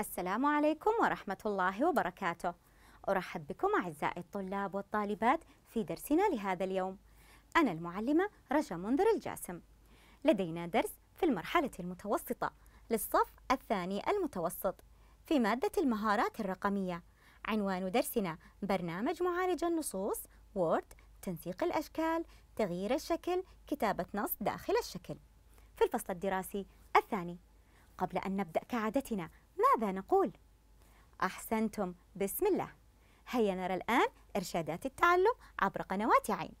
السلام عليكم ورحمة الله وبركاته أرحب بكم أعزائي الطلاب والطالبات في درسنا لهذا اليوم أنا المعلمة رجا منذر الجاسم لدينا درس في المرحلة المتوسطة للصف الثاني المتوسط في مادة المهارات الرقمية عنوان درسنا برنامج معالج النصوص وورد تنسيق الأشكال تغيير الشكل كتابة نص داخل الشكل في الفصل الدراسي الثاني قبل أن نبدأ كعادتنا ماذا نقول؟ أحسنتم بسم الله هيا نرى الآن إرشادات التعلم عبر قنوات عين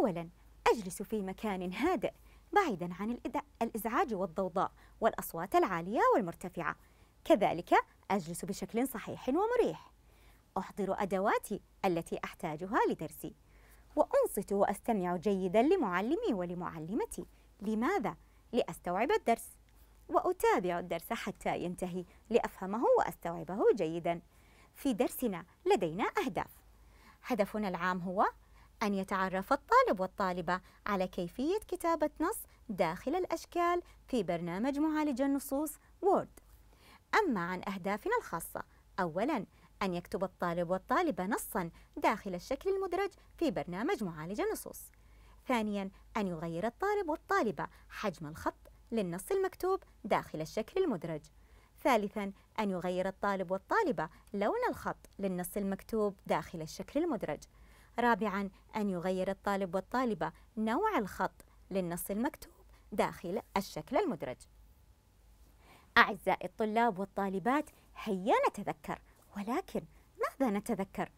أولا أجلس في مكان هادئ بعيدا عن الإزعاج والضوضاء والأصوات العالية والمرتفعة كذلك أجلس بشكل صحيح ومريح أحضر أدواتي التي أحتاجها لدرسي وأنصت وأستمع جيدا لمعلمي ولمعلمتي لماذا؟ لأستوعب الدرس وأتابع الدرس حتى ينتهي لأفهمه وأستوعبه جيدا في درسنا لدينا أهداف هدفنا العام هو أن يتعرف الطالب والطالبة على كيفية كتابة نص داخل الأشكال في برنامج معالج النصوص وورد أما عن أهدافنا الخاصة أولاً أن يكتب الطالب والطالبة نصاً داخل الشكل المدرج في برنامج معالج النصوص ثانياً أن يغير الطالب والطالبة حجم الخط للنص المكتوب داخل الشكل المدرج ثالثا أن يغير الطالب والطالبة لون الخط للنص المكتوب داخل الشكل المدرج رابعا أن يغير الطالب والطالبة نوع الخط للنص المكتوب داخل الشكل المدرج أعزائي الطلاب والطالبات هيا نتذكر ولكن ماذا نتذكر؟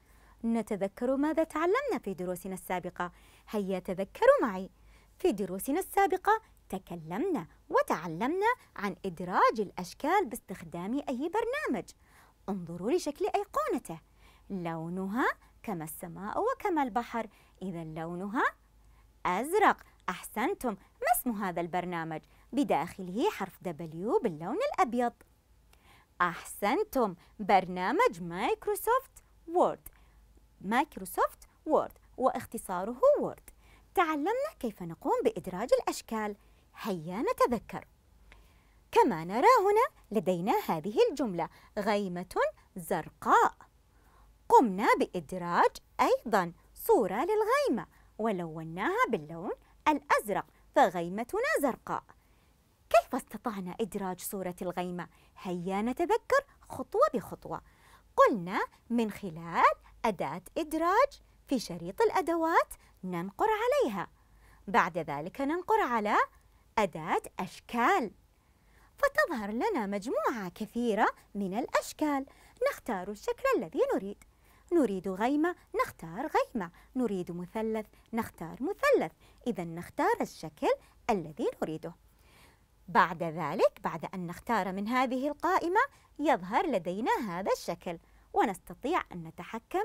نتذكر ماذا تعلمنا في دروسنا السابقة هيا تذكروا معي في دروسنا السابقة تكلمنا وتعلمنا عن إدراج الأشكال باستخدام أي برنامج انظروا لشكل أيقونته لونها كما السماء وكما البحر إذا لونها أزرق أحسنتم ما اسم هذا البرنامج؟ بداخله حرف W باللون الأبيض أحسنتم برنامج مايكروسوفت وورد مايكروسوفت وورد واختصاره وورد تعلمنا كيف نقوم بإدراج الأشكال هيا نتذكر كما نرى هنا لدينا هذه الجملة غيمة زرقاء قمنا بإدراج أيضا صورة للغيمة ولوناها باللون الأزرق فغيمتنا زرقاء كيف استطعنا إدراج صورة الغيمة؟ هيا نتذكر خطوة بخطوة قلنا من خلال أداة إدراج في شريط الأدوات ننقر عليها بعد ذلك ننقر على أداة أشكال فتظهر لنا مجموعة كثيرة من الأشكال نختار الشكل الذي نريد نريد غيمة نختار غيمة نريد مثلث نختار مثلث إذا نختار الشكل الذي نريده بعد ذلك بعد أن نختار من هذه القائمة يظهر لدينا هذا الشكل ونستطيع أن نتحكم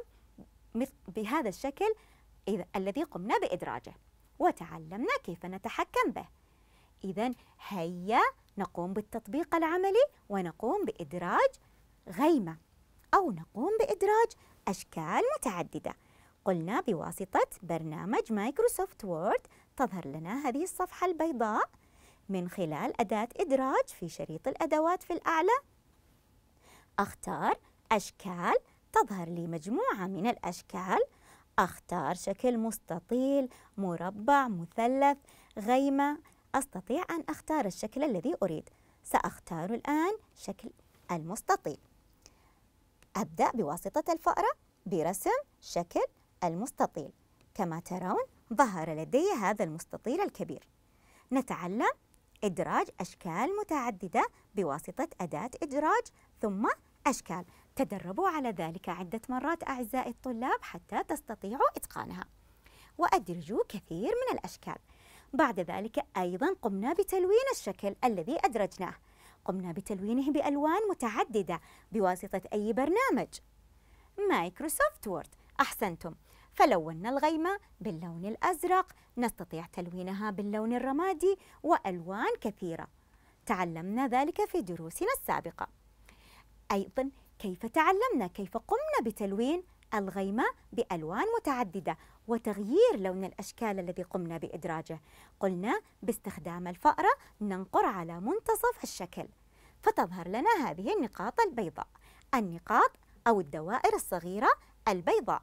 بهذا الشكل الذي قمنا بإدراجه وتعلمنا كيف نتحكم به إذا هيا نقوم بالتطبيق العملي ونقوم بإدراج غيمة أو نقوم بإدراج أشكال متعددة قلنا بواسطة برنامج مايكروسوفت وورد تظهر لنا هذه الصفحة البيضاء من خلال أداة إدراج في شريط الأدوات في الأعلى أختار أشكال تظهر لي مجموعة من الأشكال أختار شكل مستطيل مربع مثلث غيمة أستطيع أن أختار الشكل الذي أريد سأختار الآن شكل المستطيل أبدأ بواسطة الفأرة برسم شكل المستطيل كما ترون ظهر لدي هذا المستطيل الكبير نتعلم إدراج أشكال متعددة بواسطة أداة إدراج ثم أشكال تدربوا على ذلك عدة مرات أعزائي الطلاب حتى تستطيعوا إتقانها وأدرجوا كثير من الأشكال بعد ذلك أيضا قمنا بتلوين الشكل الذي أدرجناه قمنا بتلوينه بألوان متعددة بواسطة أي برنامج مايكروسوفت وورد أحسنتم فلونا الغيمة باللون الأزرق نستطيع تلوينها باللون الرمادي وألوان كثيرة تعلمنا ذلك في دروسنا السابقة أيضا كيف تعلمنا كيف قمنا بتلوين الغيمة بألوان متعددة وتغيير لون الأشكال الذي قمنا بإدراجه قلنا باستخدام الفأرة ننقر على منتصف الشكل فتظهر لنا هذه النقاط البيضاء النقاط أو الدوائر الصغيرة البيضاء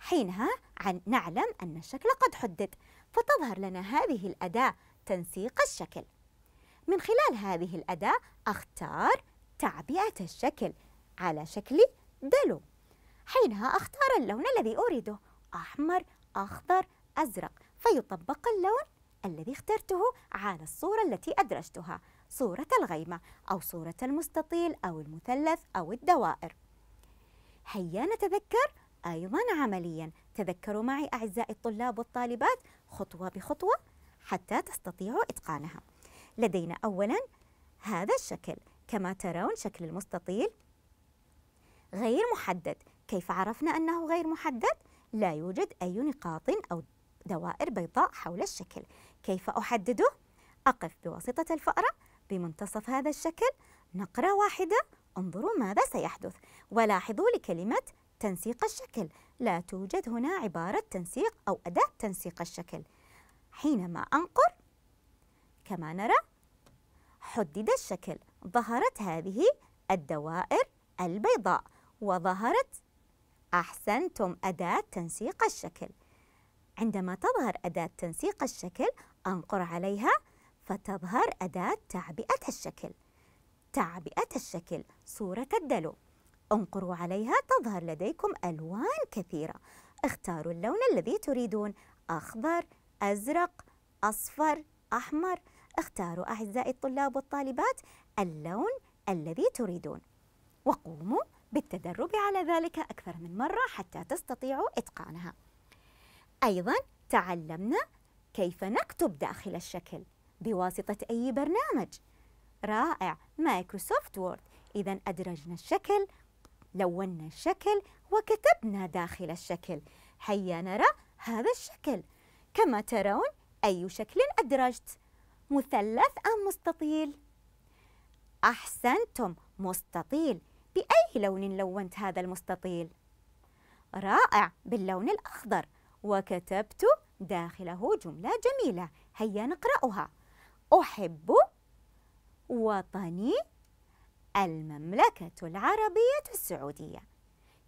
حينها نعلم أن الشكل قد حدد فتظهر لنا هذه الأداة تنسيق الشكل من خلال هذه الأداة أختار تعبئة الشكل على شكل دلو حينها أختار اللون الذي أريده أحمر أخضر أزرق فيطبق اللون الذي اخترته على الصورة التي أدرجتها صورة الغيمة أو صورة المستطيل أو المثلث أو الدوائر هيا نتذكر أيضا عمليا تذكروا معي أعزائي الطلاب والطالبات خطوة بخطوة حتى تستطيعوا إتقانها لدينا أولا هذا الشكل كما ترون شكل المستطيل غير محدد كيف عرفنا أنه غير محدد؟ لا يوجد أي نقاط أو دوائر بيضاء حول الشكل كيف أحدده؟ أقف بواسطة الفأرة بمنتصف هذا الشكل نقرة واحدة انظروا ماذا سيحدث ولاحظوا لكلمة تنسيق الشكل لا توجد هنا عبارة تنسيق أو أداة تنسيق الشكل حينما أنقر كما نرى حدد الشكل ظهرت هذه الدوائر البيضاء وظهرت أحسنتم أداة تنسيق الشكل عندما تظهر أداة تنسيق الشكل أنقر عليها فتظهر أداة تعبئة الشكل تعبئة الشكل صورة الدلو انقروا عليها تظهر لديكم ألوان كثيرة اختاروا اللون الذي تريدون أخضر، أزرق، أصفر، أحمر اختاروا أعزائي الطلاب والطالبات اللون الذي تريدون وقوموا بالتدرب على ذلك أكثر من مرة حتى تستطيعوا إتقانها أيضا تعلمنا كيف نكتب داخل الشكل بواسطة أي برنامج رائع مايكروسوفت وورد إذا أدرجنا الشكل لونا الشكل وكتبنا داخل الشكل هيا نرى هذا الشكل كما ترون أي شكل أدرجت مثلث أم مستطيل؟ أحسنتم مستطيل بأي لون لونت هذا المستطيل؟ رائع باللون الأخضر وكتبت داخله جملة جميلة هيا نقرأها أحب وطني المملكة العربية السعودية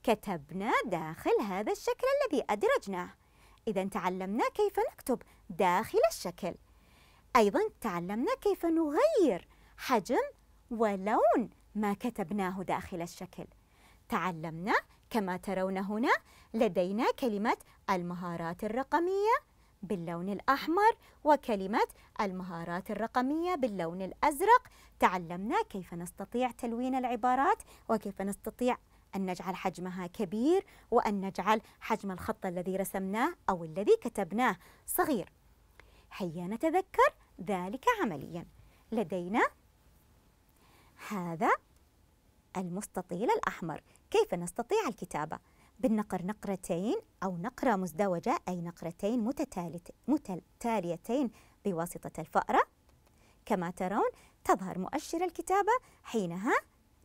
كتبنا داخل هذا الشكل الذي أدرجناه إذا تعلمنا كيف نكتب داخل الشكل أيضا تعلمنا كيف نغير حجم ولون ما كتبناه داخل الشكل تعلمنا كما ترون هنا لدينا كلمة المهارات الرقمية باللون الأحمر وكلمة المهارات الرقمية باللون الأزرق تعلمنا كيف نستطيع تلوين العبارات وكيف نستطيع أن نجعل حجمها كبير وأن نجعل حجم الخط الذي رسمناه أو الذي كتبناه صغير هيا نتذكر ذلك عمليا لدينا هذا المستطيل الأحمر كيف نستطيع الكتابة؟ بالنقر نقرتين أو نقرة مزدوجة أي نقرتين متتاليتين بواسطة الفأرة كما ترون تظهر مؤشر الكتابة حينها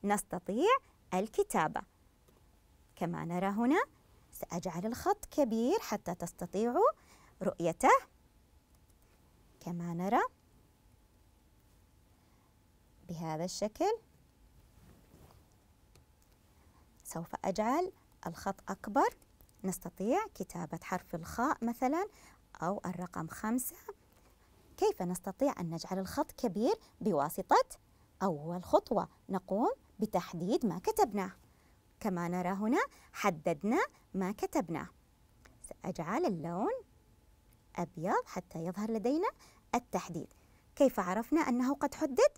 نستطيع الكتابة كما نرى هنا سأجعل الخط كبير حتى تستطيعوا رؤيته كما نرى بهذا الشكل سوف أجعل الخط أكبر نستطيع كتابة حرف الخاء مثلا أو الرقم خمسة كيف نستطيع أن نجعل الخط كبير بواسطة أول خطوة نقوم بتحديد ما كتبناه كما نرى هنا حددنا ما كتبناه سأجعل اللون أبيض حتى يظهر لدينا التحديد كيف عرفنا أنه قد حدد؟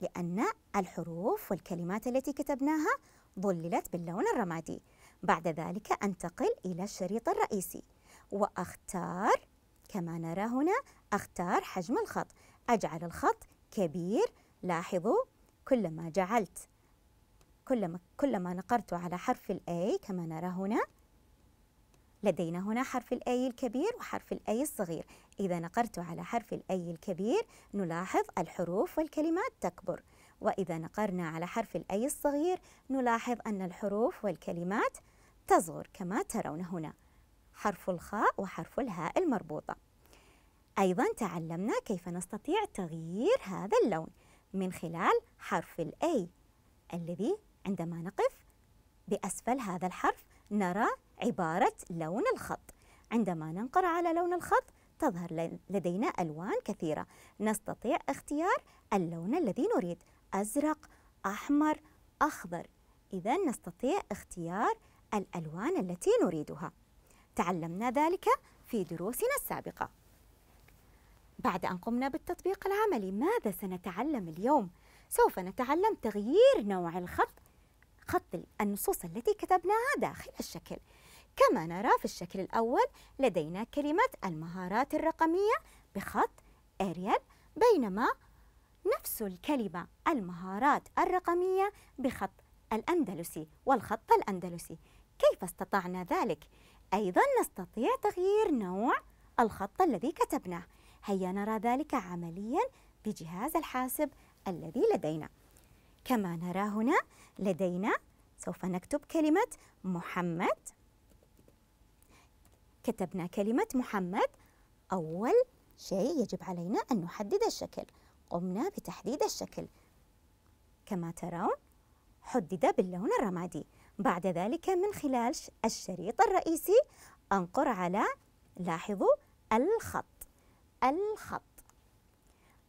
لأن الحروف والكلمات التي كتبناها ظللت باللون الرمادي بعد ذلك أنتقل إلى الشريط الرئيسي وأختار كما نرى هنا أختار حجم الخط أجعل الخط كبير لاحظوا كلما جعلت كلما كلما نقرت على حرف الأي كما نرى هنا لدينا هنا حرف الأي الكبير وحرف الأي الصغير إذا نقرت على حرف الأي الكبير نلاحظ الحروف والكلمات تكبر وإذا نقرنا على حرف الأي الصغير نلاحظ أن الحروف والكلمات تصغر كما ترون هنا حرف الخاء وحرف الهاء المربوطة أيضا تعلمنا كيف نستطيع تغيير هذا اللون من خلال حرف الأي الذي عندما نقف بأسفل هذا الحرف نرى عبارة لون الخط عندما ننقر على لون الخط تظهر لدينا ألوان كثيرة نستطيع اختيار اللون الذي نريد أزرق أحمر أخضر إذا نستطيع اختيار الألوان التي نريدها تعلمنا ذلك في دروسنا السابقة بعد أن قمنا بالتطبيق العملي ماذا سنتعلم اليوم؟ سوف نتعلم تغيير نوع الخط خط النصوص التي كتبناها داخل الشكل كما نرى في الشكل الأول لدينا كلمة المهارات الرقمية بخط أريال بينما نفس الكلمة المهارات الرقمية بخط الأندلسي والخط الأندلسي كيف استطعنا ذلك؟ أيضا نستطيع تغيير نوع الخط الذي كتبناه هيا نرى ذلك عمليا بجهاز الحاسب الذي لدينا كما نرى هنا لدينا سوف نكتب كلمة محمد كتبنا كلمة محمد أول شيء يجب علينا أن نحدد الشكل قمنا بتحديد الشكل كما ترون حدد باللون الرمادي بعد ذلك من خلال الشريط الرئيسي أنقر على لاحظوا الخط الخط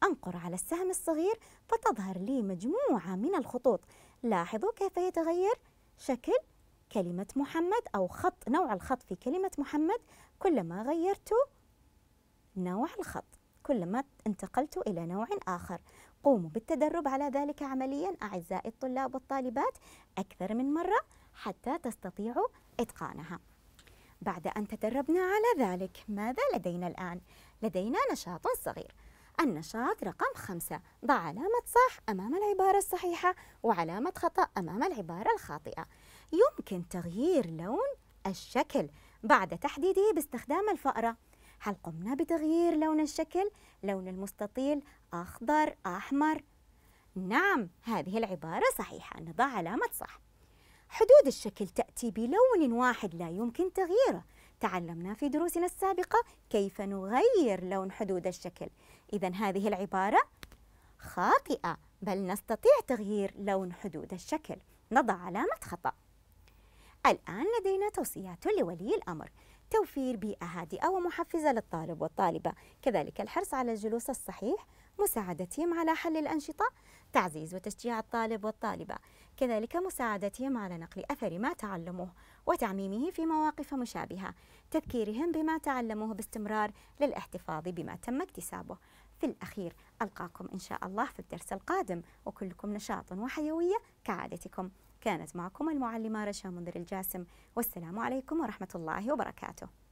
أنقر على السهم الصغير فتظهر لي مجموعة من الخطوط لاحظوا كيف يتغير شكل كلمة محمد أو خط نوع الخط في كلمة محمد كلما غيرت نوع الخط كلما انتقلت إلى نوع آخر قوموا بالتدرب على ذلك عمليا أعزائي الطلاب والطالبات أكثر من مرة حتى تستطيعوا إتقانها بعد أن تدربنا على ذلك ماذا لدينا الآن؟ لدينا نشاط صغير النشاط رقم خمسة ضع علامة صح أمام العبارة الصحيحة وعلامة خطأ أمام العبارة الخاطئة يمكن تغيير لون الشكل بعد تحديده باستخدام الفأرة هل قمنا بتغيير لون الشكل؟ لون المستطيل أخضر أحمر؟ نعم هذه العبارة صحيحة نضع علامة صح حدود الشكل تأتي بلون واحد لا يمكن تغييره تعلمنا في دروسنا السابقة كيف نغير لون حدود الشكل إذا هذه العبارة خاطئة بل نستطيع تغيير لون حدود الشكل نضع علامة خطأ الآن لدينا توصيات لولي الأمر توفير بيئة هادئة ومحفزة للطالب والطالبة كذلك الحرص على الجلوس الصحيح مساعدتهم على حل الأنشطة تعزيز وتشجيع الطالب والطالبة كذلك مساعدتهم على نقل أثر ما تعلموه وتعميمه في مواقف مشابهة تذكيرهم بما تعلموه باستمرار للاحتفاظ بما تم اكتسابه في الأخير ألقاكم إن شاء الله في الدرس القادم وكلكم نشاط وحيوية كعادتكم كانت معكم المعلمة رشا منذر الجاسم والسلام عليكم ورحمة الله وبركاته